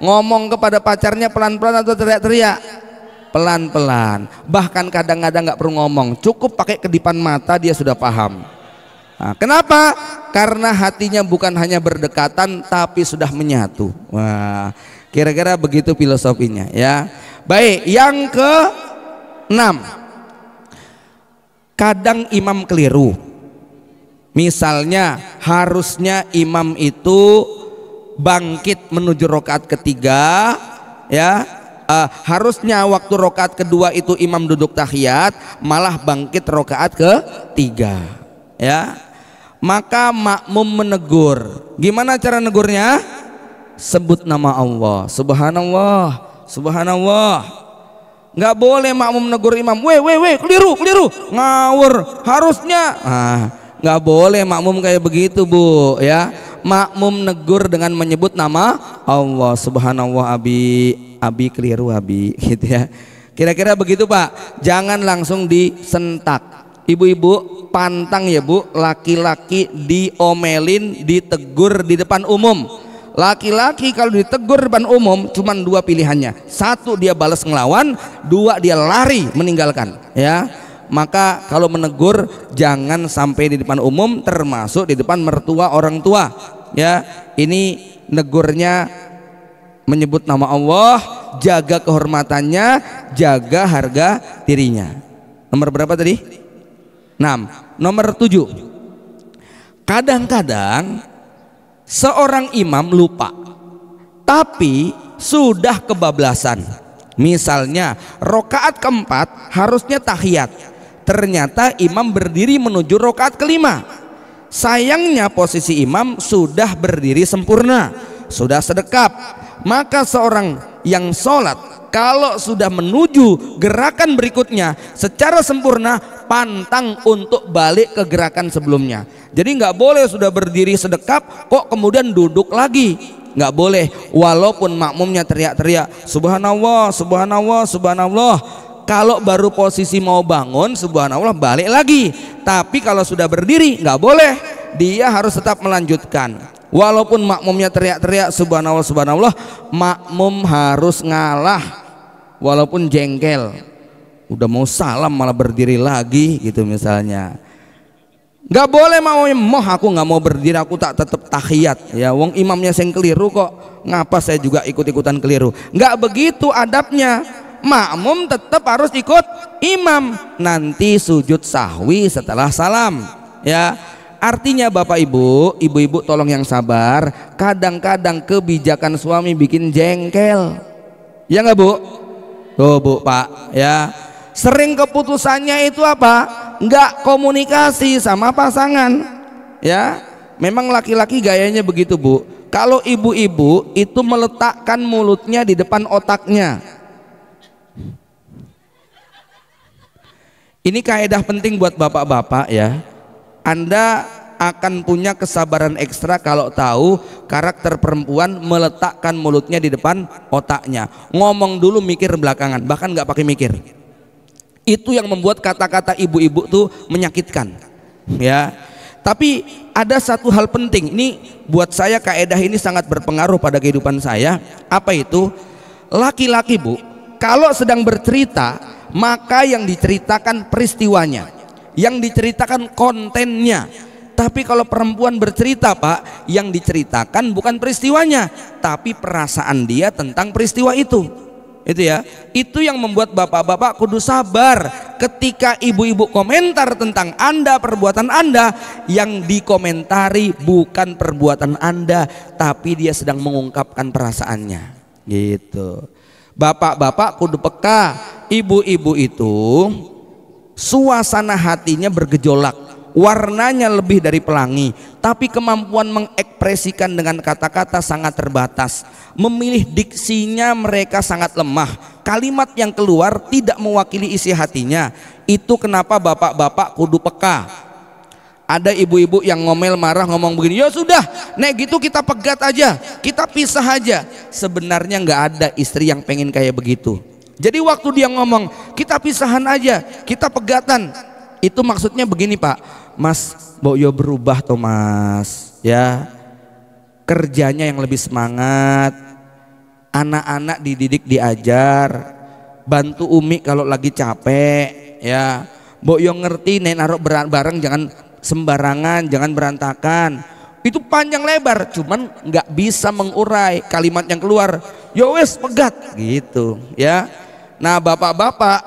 Ngomong kepada pacarnya pelan-pelan atau teriak-teriak? pelan-pelan. Bahkan kadang-kadang nggak perlu ngomong, cukup pakai kedipan mata dia sudah paham. Nah, kenapa? Karena hatinya bukan hanya berdekatan tapi sudah menyatu. Wah, kira-kira begitu filosofinya ya. Baik, yang ke enam. Kadang imam keliru. Misalnya harusnya imam itu bangkit menuju rokaat ketiga ya uh, harusnya waktu rokaat kedua itu imam duduk tahiyat malah bangkit rokaat ke tiga ya maka makmum menegur gimana cara negurnya sebut nama Allah subhanallah subhanallah nggak boleh makmum negur imam weh weh weh keliru keliru ngawur harusnya ah nggak boleh makmum kayak begitu bu ya makmum negur dengan menyebut nama Allah subhanallah abi abi keliru abi gitu ya kira-kira begitu pak jangan langsung disentak ibu-ibu pantang ya bu laki-laki diomelin ditegur di depan umum laki-laki kalau ditegur depan umum cuman dua pilihannya satu dia balas ngelawan dua dia lari meninggalkan ya maka kalau menegur jangan sampai di depan umum termasuk di depan mertua orang tua ya ini negurnya menyebut nama Allah, jaga kehormatannya, jaga harga dirinya. Nomor berapa tadi? 6. Nomor 7. Kadang-kadang seorang imam lupa tapi sudah kebablasan. Misalnya rokaat keempat harusnya tahiyat. Ternyata imam berdiri menuju rokaat kelima. Sayangnya posisi imam sudah berdiri sempurna sudah sedekap. Maka seorang yang sholat kalau sudah menuju gerakan berikutnya secara sempurna pantang untuk balik ke gerakan sebelumnya. Jadi nggak boleh sudah berdiri sedekap kok kemudian duduk lagi nggak boleh walaupun makmumnya teriak-teriak subhanallah subhanallah subhanallah kalau baru posisi mau bangun subhanallah balik lagi tapi kalau sudah berdiri nggak boleh dia harus tetap melanjutkan walaupun makmumnya teriak-teriak subhanallah subhanallah makmum harus ngalah walaupun jengkel udah mau salam malah berdiri lagi gitu misalnya nggak boleh mau moh aku nggak mau berdiri aku tak tetap tahiyat ya wong imamnya yang keliru kok ngapa saya juga ikut-ikutan keliru nggak begitu adabnya makmum tetap harus ikut imam nanti sujud sahwi setelah salam ya Artinya Bapak Ibu, ibu-ibu tolong yang sabar, kadang-kadang kebijakan suami bikin jengkel. Ya nggak Bu? Tuh Bu, Pak, ya. Sering keputusannya itu apa? Nggak komunikasi sama pasangan. Ya. Memang laki-laki gayanya begitu, Bu. Kalau ibu-ibu itu meletakkan mulutnya di depan otaknya. Ini kaedah penting buat bapak-bapak ya anda akan punya kesabaran ekstra kalau tahu karakter perempuan meletakkan mulutnya di depan otaknya. Ngomong dulu mikir belakangan, bahkan nggak pakai mikir. Itu yang membuat kata-kata ibu-ibu tuh menyakitkan. Ya. Tapi ada satu hal penting. Ini buat saya kaedah ini sangat berpengaruh pada kehidupan saya. Apa itu? Laki-laki, Bu, kalau sedang bercerita, maka yang diceritakan peristiwanya yang diceritakan kontennya. Tapi kalau perempuan bercerita, Pak, yang diceritakan bukan peristiwanya, tapi perasaan dia tentang peristiwa itu. Itu ya. Itu yang membuat bapak-bapak kudu sabar ketika ibu-ibu komentar tentang Anda, perbuatan Anda yang dikomentari bukan perbuatan Anda, tapi dia sedang mengungkapkan perasaannya. Gitu. Bapak-bapak kudu peka, ibu-ibu itu suasana hatinya bergejolak, warnanya lebih dari pelangi, tapi kemampuan mengekspresikan dengan kata-kata sangat terbatas. Memilih diksinya mereka sangat lemah. Kalimat yang keluar tidak mewakili isi hatinya. Itu kenapa bapak-bapak kudu peka. Ada ibu-ibu yang ngomel marah ngomong begini, ya sudah, nek gitu kita pegat aja, kita pisah aja. Sebenarnya nggak ada istri yang pengen kayak begitu jadi waktu dia ngomong, kita pisahan aja, kita pegatan. Itu maksudnya begini Pak, Mas Boyo berubah Thomas Ya, kerjanya yang lebih semangat, anak-anak dididik diajar, bantu Umi kalau lagi capek ya. Boyo ngerti nih naruh berat bareng jangan sembarangan, jangan berantakan. Itu panjang lebar, cuman nggak bisa mengurai kalimat yang keluar. Yo wes pegat gitu ya. Nah bapak-bapak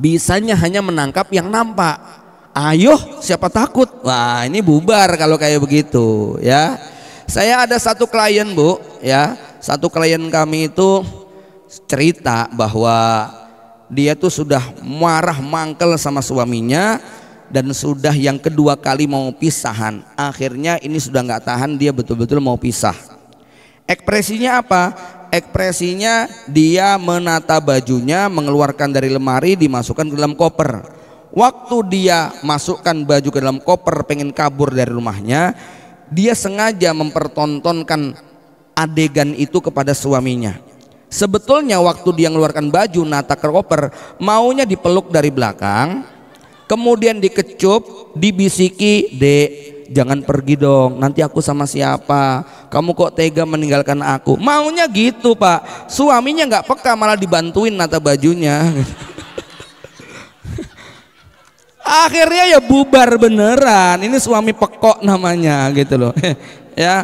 bisanya hanya menangkap yang nampak. Ayo siapa takut? Wah ini bubar kalau kayak begitu ya. Saya ada satu klien bu ya. Satu klien kami itu cerita bahwa dia tuh sudah marah mangkel sama suaminya dan sudah yang kedua kali mau pisahan akhirnya ini sudah nggak tahan dia betul-betul mau pisah ekspresinya apa Ekspresinya dia menata bajunya, mengeluarkan dari lemari, dimasukkan ke dalam koper. Waktu dia masukkan baju ke dalam koper, pengen kabur dari rumahnya, dia sengaja mempertontonkan adegan itu kepada suaminya. Sebetulnya waktu dia mengeluarkan baju nata ke koper, maunya dipeluk dari belakang, kemudian dikecup, dibisiki, "Dek, jangan pergi dong nanti aku sama siapa kamu kok tega meninggalkan aku maunya gitu pak suaminya nggak peka malah dibantuin nata bajunya akhirnya ya bubar beneran ini suami pekok namanya gitu loh ya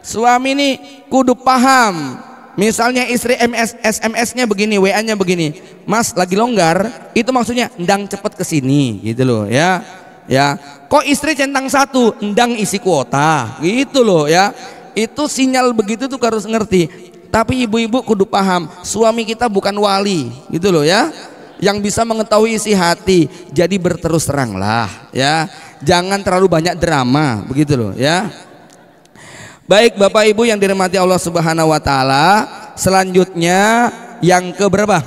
suami ini kudu paham Misalnya istri MS, SMS-nya begini, WA-nya begini. Mas lagi longgar, itu maksudnya ndang cepet kesini, gitu loh ya ya kok istri centang satu endang isi kuota gitu loh ya itu sinyal begitu tuh harus ngerti tapi ibu-ibu kudu paham suami kita bukan wali gitu loh ya yang bisa mengetahui isi hati jadi berterus teranglah ya jangan terlalu banyak drama begitu loh ya baik Bapak Ibu yang dirahmati Allah Subhanahu wa taala selanjutnya yang keberapa?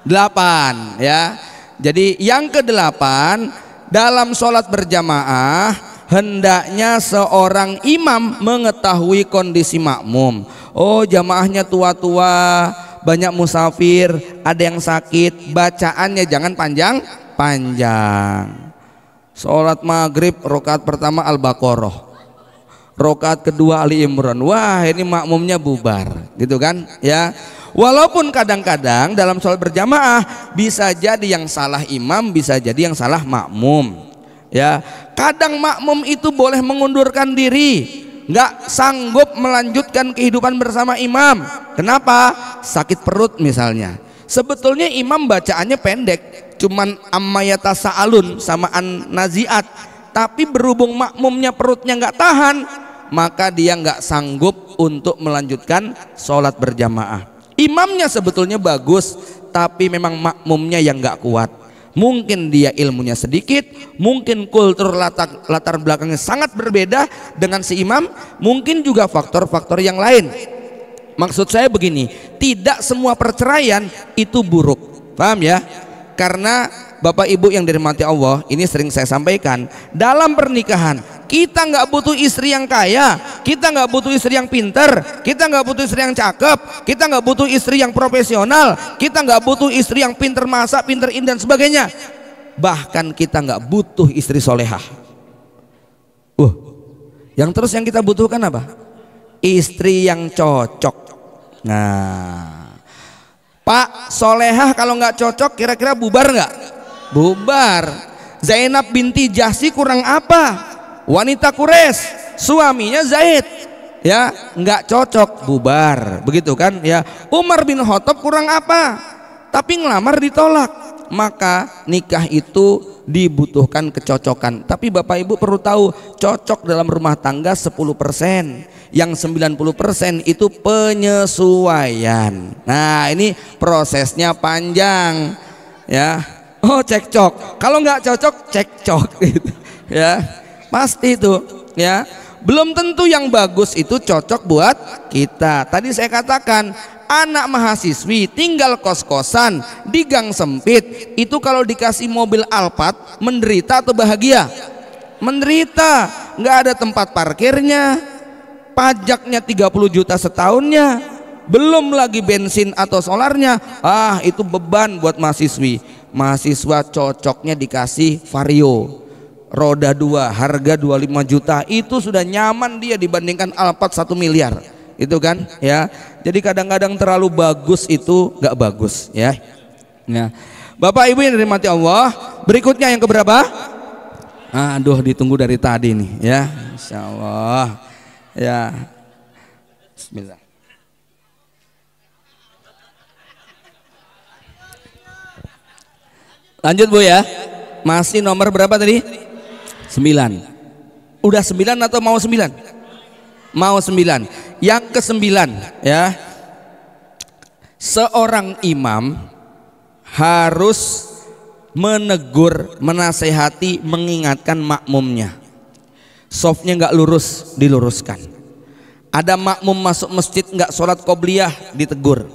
Delapan, ya jadi yang ke delapan dalam sholat berjamaah hendaknya seorang imam mengetahui kondisi makmum oh jamaahnya tua-tua banyak musafir ada yang sakit bacaannya jangan panjang panjang sholat maghrib rokat pertama al-baqarah Rokat kedua Ali Imran wah ini makmumnya bubar gitu kan ya walaupun kadang-kadang dalam sholat berjamaah bisa jadi yang salah imam bisa jadi yang salah makmum ya kadang makmum itu boleh mengundurkan diri nggak sanggup melanjutkan kehidupan bersama imam kenapa sakit perut misalnya sebetulnya imam bacaannya pendek cuman ammayata sa'alun sama an naziat tapi berhubung makmumnya perutnya nggak tahan maka dia nggak sanggup untuk melanjutkan sholat berjamaah. Imamnya sebetulnya bagus, tapi memang makmumnya yang nggak kuat. Mungkin dia ilmunya sedikit, mungkin kultur latar, latar belakangnya sangat berbeda dengan si imam, mungkin juga faktor-faktor yang lain. Maksud saya begini, tidak semua perceraian itu buruk. Paham ya? Karena Bapak Ibu yang dirahmati Allah, ini sering saya sampaikan, dalam pernikahan kita nggak butuh istri yang kaya, kita nggak butuh istri yang pinter, kita nggak butuh istri yang cakep, kita nggak butuh istri yang profesional, kita nggak butuh istri yang pinter masak, pinter in dan sebagainya. Bahkan kita nggak butuh istri solehah. Uh, yang terus yang kita butuhkan apa? Istri yang cocok. Nah, Pak Solehah kalau nggak cocok kira-kira bubar nggak? Bubar. Zainab binti Jahsi kurang apa? wanita kures suaminya Zaid ya nggak cocok bubar begitu kan ya Umar bin Khattab kurang apa tapi ngelamar ditolak maka nikah itu dibutuhkan kecocokan tapi Bapak Ibu perlu tahu cocok dalam rumah tangga 10% yang 90% itu penyesuaian nah ini prosesnya panjang ya oh cekcok kalau nggak cocok cekcok gitu ya Pasti itu, ya. Belum tentu yang bagus itu cocok buat kita. Tadi saya katakan, anak mahasiswi tinggal kos-kosan di gang sempit itu kalau dikasih mobil Alphard menderita atau bahagia menderita nggak ada tempat parkirnya pajaknya 30 juta setahunnya belum lagi bensin atau solarnya ah itu beban buat mahasiswi mahasiswa cocoknya dikasih vario roda dua harga 25 juta itu sudah nyaman dia dibandingkan Alphard satu miliar itu kan ya jadi kadang-kadang terlalu bagus itu nggak bagus ya ya Bapak Ibu yang dirimati Allah berikutnya yang keberapa aduh ditunggu dari tadi nih ya Insya Allah ya Bismillah lanjut Bu ya masih nomor berapa tadi Sembilan. Udah sembilan atau mau sembilan? Mau sembilan. Yang ke sembilan ya. Seorang imam harus menegur, menasehati, mengingatkan makmumnya. Softnya nggak lurus, diluruskan. Ada makmum masuk masjid nggak sholat qobliyah, ditegur.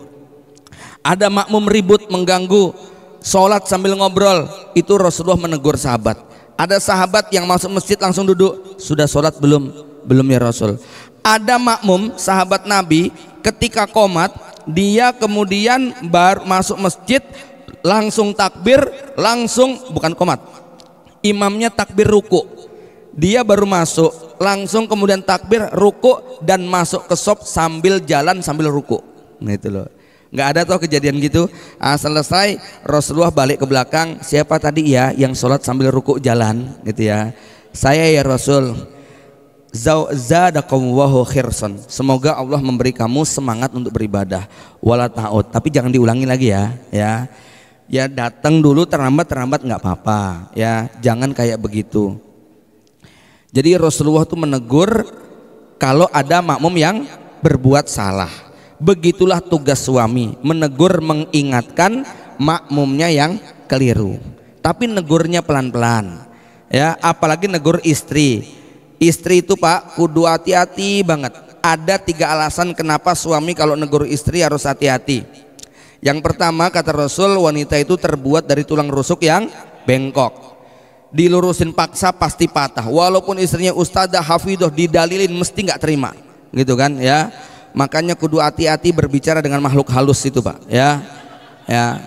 Ada makmum ribut mengganggu sholat sambil ngobrol, itu Rasulullah menegur sahabat. Ada sahabat yang masuk masjid langsung duduk, sudah sholat belum? Belum ya Rasul. Ada makmum sahabat Nabi ketika komat dia kemudian bar masuk masjid langsung takbir, langsung bukan komat. Imamnya takbir ruku. Dia baru masuk, langsung kemudian takbir ruku dan masuk ke sop sambil jalan sambil ruku. Nah itu loh nggak ada toh kejadian gitu ah, selesai Rasulullah balik ke belakang siapa tadi ya yang sholat sambil ruku jalan gitu ya saya ya Rasul Semoga Allah memberi kamu semangat untuk beribadah. Wala ta'ud. Tapi jangan diulangi lagi ya. Ya ya datang dulu terlambat terlambat nggak apa-apa ya jangan kayak begitu jadi Rasulullah tuh menegur kalau ada makmum yang berbuat salah Begitulah tugas suami, menegur mengingatkan makmumnya yang keliru. Tapi negurnya pelan-pelan. Ya, apalagi negur istri. Istri itu Pak kudu hati-hati banget. Ada tiga alasan kenapa suami kalau negur istri harus hati-hati. Yang pertama kata Rasul wanita itu terbuat dari tulang rusuk yang bengkok dilurusin paksa pasti patah walaupun istrinya ustazah hafidoh didalilin mesti nggak terima gitu kan ya Makanya kudu hati-hati berbicara dengan makhluk halus itu, Pak, ya. Ya.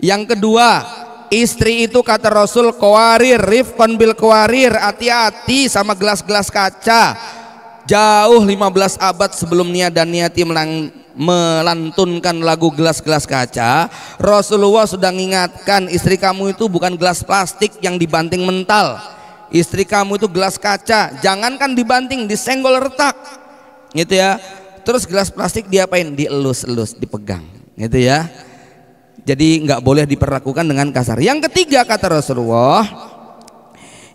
Yang kedua, istri itu kata Rasul kuarir, rifkon bil kuarir, hati-hati sama gelas-gelas kaca. Jauh 15 abad sebelum niat dan niati melang melantunkan lagu gelas-gelas kaca Rasulullah sudah mengingatkan istri kamu itu bukan gelas plastik yang dibanting mental istri kamu itu gelas kaca jangankan dibanting disenggol retak gitu ya terus gelas plastik diapain? Dielus-elus, dipegang, gitu ya. Jadi nggak boleh diperlakukan dengan kasar. Yang ketiga kata Rasulullah,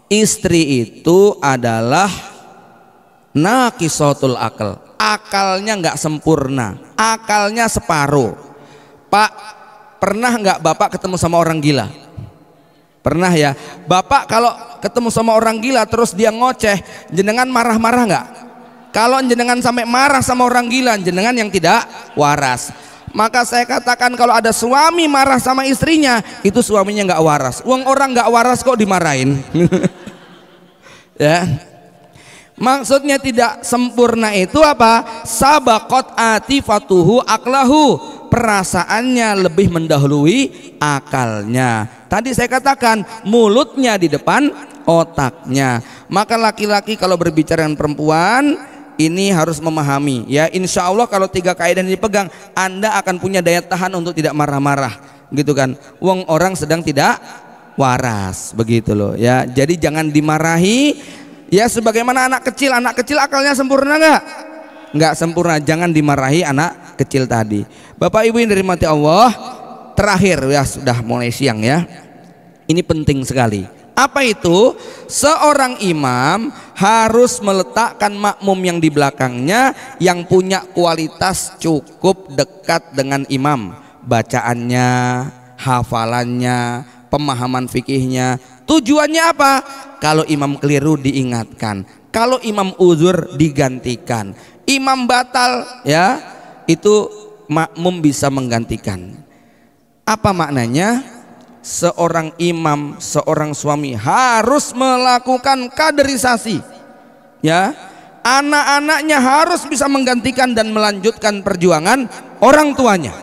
istri itu adalah nakisotul akal, akalnya nggak sempurna, akalnya separuh. Pak, pernah nggak bapak ketemu sama orang gila? Pernah ya, bapak kalau ketemu sama orang gila terus dia ngoceh, jenengan marah-marah nggak? kalau jenengan sampai marah sama orang gila jenengan yang tidak waras maka saya katakan kalau ada suami marah sama istrinya itu suaminya nggak waras uang orang nggak waras kok dimarahin ya maksudnya tidak sempurna itu apa sabakot atifatuhu aklahu perasaannya lebih mendahului akalnya tadi saya katakan mulutnya di depan otaknya maka laki-laki kalau berbicara dengan perempuan ini harus memahami ya insya Allah kalau tiga kaidah ini dipegang anda akan punya daya tahan untuk tidak marah-marah gitu kan Wong orang sedang tidak waras begitu loh ya jadi jangan dimarahi ya sebagaimana anak kecil anak kecil akalnya sempurna nggak nggak sempurna jangan dimarahi anak kecil tadi Bapak Ibu yang mati Allah terakhir ya sudah mulai siang ya ini penting sekali apa itu? Seorang imam harus meletakkan makmum yang di belakangnya yang punya kualitas cukup dekat dengan imam. Bacaannya, hafalannya, pemahaman fikihnya. Tujuannya apa? Kalau imam keliru diingatkan, kalau imam uzur digantikan, imam batal ya, itu makmum bisa menggantikan. Apa maknanya? seorang imam, seorang suami harus melakukan kaderisasi. Ya, anak-anaknya harus bisa menggantikan dan melanjutkan perjuangan orang tuanya.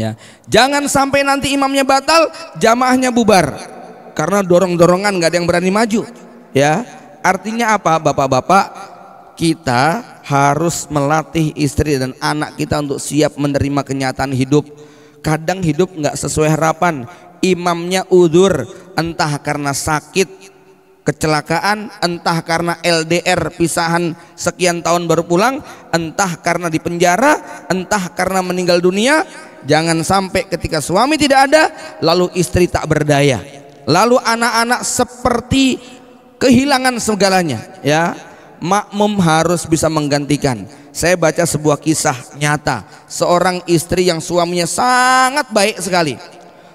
Ya, jangan sampai nanti imamnya batal, jamaahnya bubar karena dorong-dorongan nggak ada yang berani maju. Ya, artinya apa, bapak-bapak? Kita harus melatih istri dan anak kita untuk siap menerima kenyataan hidup kadang hidup nggak sesuai harapan imamnya udur entah karena sakit kecelakaan entah karena LDR pisahan sekian tahun baru pulang entah karena di penjara, entah karena meninggal dunia jangan sampai ketika suami tidak ada lalu istri tak berdaya lalu anak-anak seperti kehilangan segalanya ya makmum harus bisa menggantikan saya baca sebuah kisah nyata seorang istri yang suaminya sangat baik sekali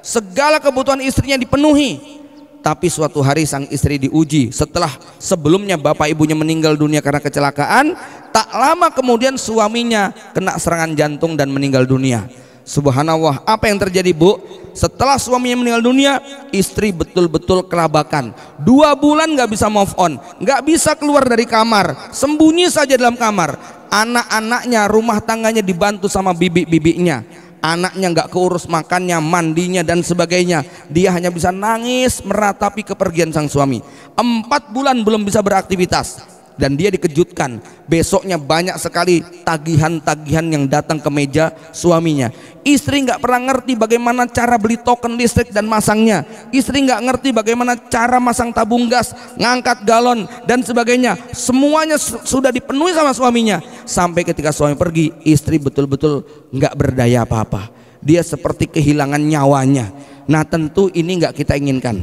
segala kebutuhan istrinya dipenuhi tapi suatu hari sang istri diuji setelah sebelumnya bapak ibunya meninggal dunia karena kecelakaan tak lama kemudian suaminya kena serangan jantung dan meninggal dunia subhanallah apa yang terjadi bu setelah suaminya meninggal dunia istri betul-betul kelabakan dua bulan gak bisa move on gak bisa keluar dari kamar sembunyi saja dalam kamar anak-anaknya rumah tangganya dibantu sama bibi bibiknya anaknya nggak keurus makannya, mandinya dan sebagainya. Dia hanya bisa nangis meratapi kepergian sang suami. Empat bulan belum bisa beraktivitas dan dia dikejutkan besoknya banyak sekali tagihan-tagihan yang datang ke meja suaminya istri nggak pernah ngerti bagaimana cara beli token listrik dan masangnya istri nggak ngerti bagaimana cara masang tabung gas ngangkat galon dan sebagainya semuanya sudah dipenuhi sama suaminya sampai ketika suami pergi istri betul-betul nggak berdaya apa-apa dia seperti kehilangan nyawanya nah tentu ini nggak kita inginkan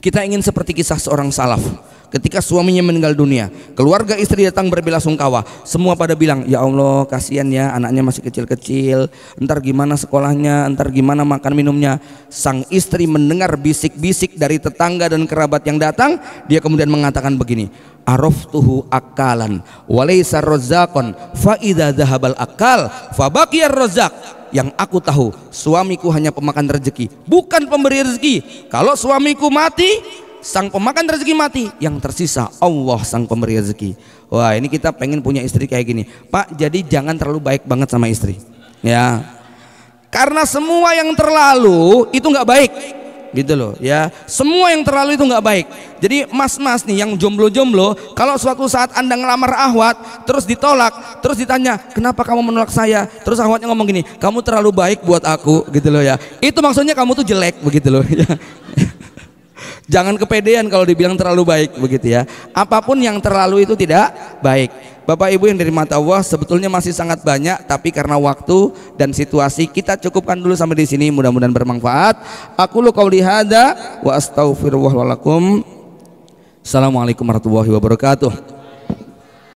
kita ingin seperti kisah seorang salaf ketika suaminya meninggal dunia keluarga istri datang berbelasungkawa semua pada bilang ya Allah kasihan ya anaknya masih kecil-kecil entar gimana sekolahnya entar gimana makan minumnya sang istri mendengar bisik-bisik dari tetangga dan kerabat yang datang dia kemudian mengatakan begini Arof araftuhu akalan walaysa rozakon fa idza akal fa rozak yang aku tahu suamiku hanya pemakan rezeki bukan pemberi rezeki kalau suamiku mati sang pemakan rezeki mati, yang tersisa Allah sang pemberi rezeki. Wah, ini kita pengen punya istri kayak gini. Pak, jadi jangan terlalu baik banget sama istri. Ya. Karena semua yang terlalu itu nggak baik. Gitu loh, ya. Semua yang terlalu itu nggak baik. Jadi mas-mas nih yang jomblo-jomblo, kalau suatu saat Anda ngelamar Ahwat, terus ditolak, terus ditanya, "Kenapa kamu menolak saya?" Terus Ahwatnya ngomong gini, "Kamu terlalu baik buat aku." Gitu loh ya. Itu maksudnya kamu tuh jelek begitu loh ya. Jangan kepedean kalau dibilang terlalu baik begitu ya. Apapun yang terlalu itu tidak baik. Bapak Ibu yang dari mata Allah sebetulnya masih sangat banyak tapi karena waktu dan situasi kita cukupkan dulu sampai di sini mudah-mudahan bermanfaat. Aku lu kau lihada wa astaghfirullah Assalamualaikum warahmatullahi wabarakatuh.